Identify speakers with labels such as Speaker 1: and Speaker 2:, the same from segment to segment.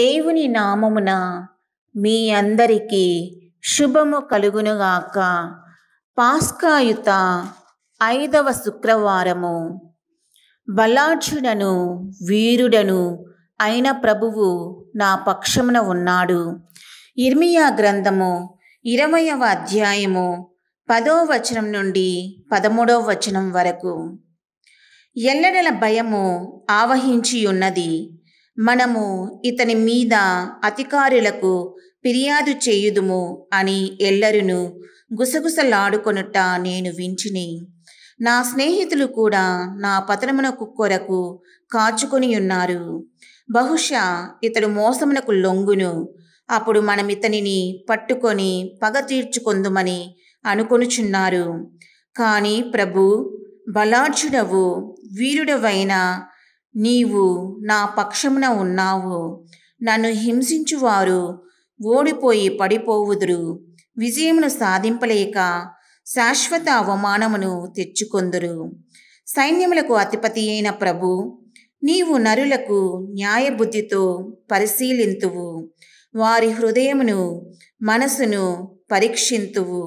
Speaker 1: దేవుని నామమున మీ అందరికీ శుభము కలుగునుగాక పాస్కాయుత ఐదవ శుక్రవారము బలార్జునను వీరుడను అయిన ప్రభువు నా పక్షమున ఉన్నాడు ఇర్మియా గ్రంథము ఇరవయవ అధ్యాయము పదో వచనం నుండి పదమూడవ వచనం వరకు ఎల్లడల భయము ఆవహించి ఉన్నది మనము ఇతని మీద అధికారులకు ఫిర్యాదు చేయుదుము అని ఎల్లరును గుసగుసలాడుకొనుట నేను వించిని నా స్నేహితులు కూడా నా పతనమునకు కొరకు కాచుకొని ఉన్నారు బహుశా ఇతడు మోసమునకు లొంగును అప్పుడు మనం ఇతనిని పట్టుకొని పగ తీర్చుకొందుమని అనుకొనుచున్నారు కానీ ప్రభు బలార్జుడవు వీరుడవైన నీవు నా పక్షమున ఉన్నావు నన్ను హింసించువారు ఓడిపోయి పడిపోవుదురు విజయమును సాధింపలేక శాశ్వత అవమానమును తెచ్చుకొందురు సైన్యములకు అతిపతి అయిన ప్రభు నీవు నరులకు న్యాయబుద్ధితో పరిశీలింతువు వారి హృదయమును మనసును పరీక్షింతువు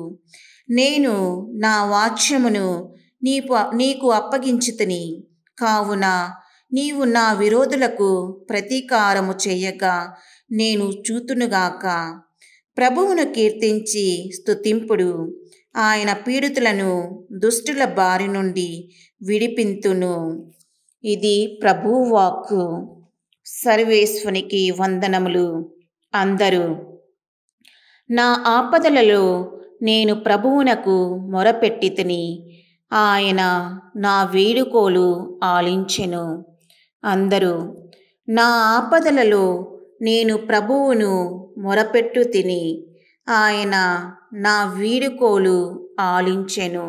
Speaker 1: నేను నా వాక్యమును నీ నీకు అప్పగించుతుని కావున నీవు నా విరోధులకు ప్రతీకారము చేయగా నేను చూతునుగాక ప్రభువును కీర్తించి స్తుతింపుడు ఆయన పీడితులను దుష్టుల బారి నుండి విడిపింతును ఇది ప్రభువు వాక్కు సర్వేశ్వనికి వందనములు అందరూ నా ఆపదలలో నేను ప్రభువునకు మొరపెట్టి తిని ఆయన నా వేడుకోలు ఆలించెను అందరూ నా ఆపదలలో నేను ప్రభువును మొరపెట్టు తిని ఆయన నా వీడుకోలు ఆలించెను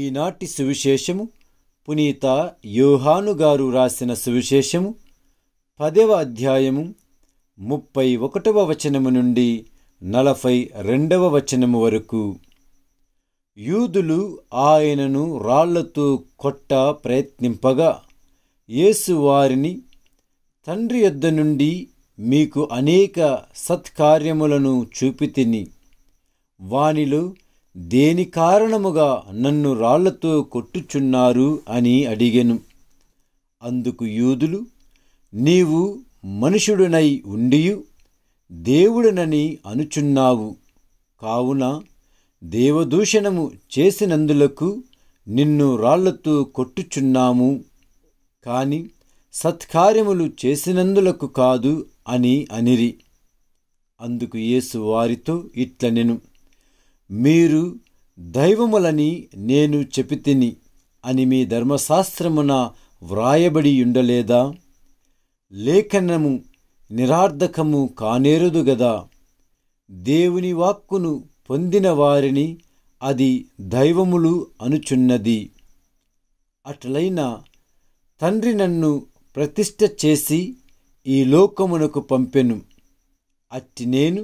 Speaker 2: ఈనాటి సువిశేషము పునీత యోహానుగారు గారు రాసిన సువిశేషము పదవ అధ్యాయము ముప్పై ఒకటవ వచనము నుండి నలభై రెండవ వచనము వరకు యూదులు ఆయనను రాళ్లతో కొట్ట ప్రయత్నింపగా యేసు వారిని తండ్రి యొద్ద నుండి మీకు అనేక సత్కార్యములను చూపితిని వానిలో దేని కారణముగా నన్ను రాళ్లతో కొట్టుచున్నారు అని అడిగెను అందుకు యూదులు నీవు మనుషుడునై ఉండియు దేవుడునని అనుచున్నావు కావున దేవదూషణము చేసినందులకు నిన్ను రాళ్లతో కొట్టుచున్నాము కాని సత్కార్యములు చేసినందులకు కాదు అని అనిరి అందుకు యేసు వారితో ఇట్లనెను మీరు దైవములని నేను చెపితిని అని మీ ధర్మశాస్త్రమున వ్రాయబడి ఉండలేదా లేఖనము నిరార్థకము కానేరుదు గదా దేవుని వాక్కును పొందిన వారిని అది దైవములు అనుచున్నది అట్లైన తండ్రి నన్ను ప్రతిష్ట చేసి ఈ లోకమునకు పంపెను అట్టి నేను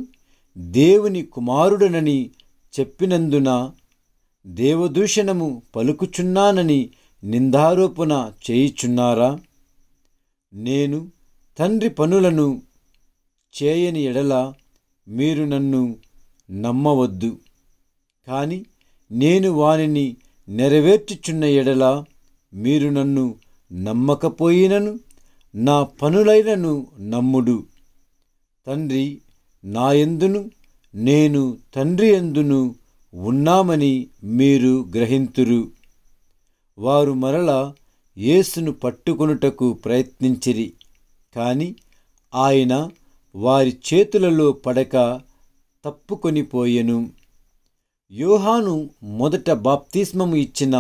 Speaker 2: దేవుని కుమారుడనని చెప్పినందున దేవదూషణము పలుకుచున్నానని నిందారోపణ చేయుచున్నారా నేను తండ్రి పనులను చేయని ఎడల మీరు నన్ను నమ్మవద్దు కానీ నేను వానిని నెరవేర్చుచున్న ఎడల మీరు నన్ను నమ్మకపోయినను నా పనులైనను నమ్ముడు తండ్రి నా ఎందును నేను తండ్రి ఎందును ఉన్నామని మీరు గ్రహింతురు వారు మరల యేసును పట్టుకొనుటకు ప్రయత్నించిరి కాని ఆయన వారి చేతులలో పడక తప్పుకొనిపోయెను యోహాను మొదట బాప్తిస్మము ఇచ్చిన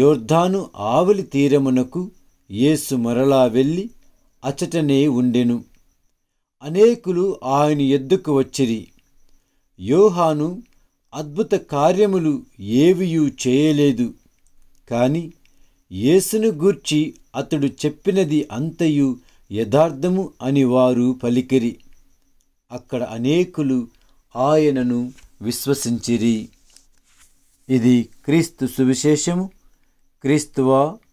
Speaker 2: యోర్ధాను ఆవలి తీరమునకు యేసు మరలా వెళ్ళి అచటనే ఉండెను అనేకులు ఆయన ఎద్దుకు వచ్చిరి యోహాను అద్భుత కార్యములు ఏవియూ చేయలేదు కాని యేసును గూర్చి అతడు చెప్పినది అంతయు యథార్థము అని వారు పలికిరి అక్కడ అనేకులు ఆయనను విశ్వసించిరి ఇది క్రీస్తు సువిశేషము క్రీస్తువా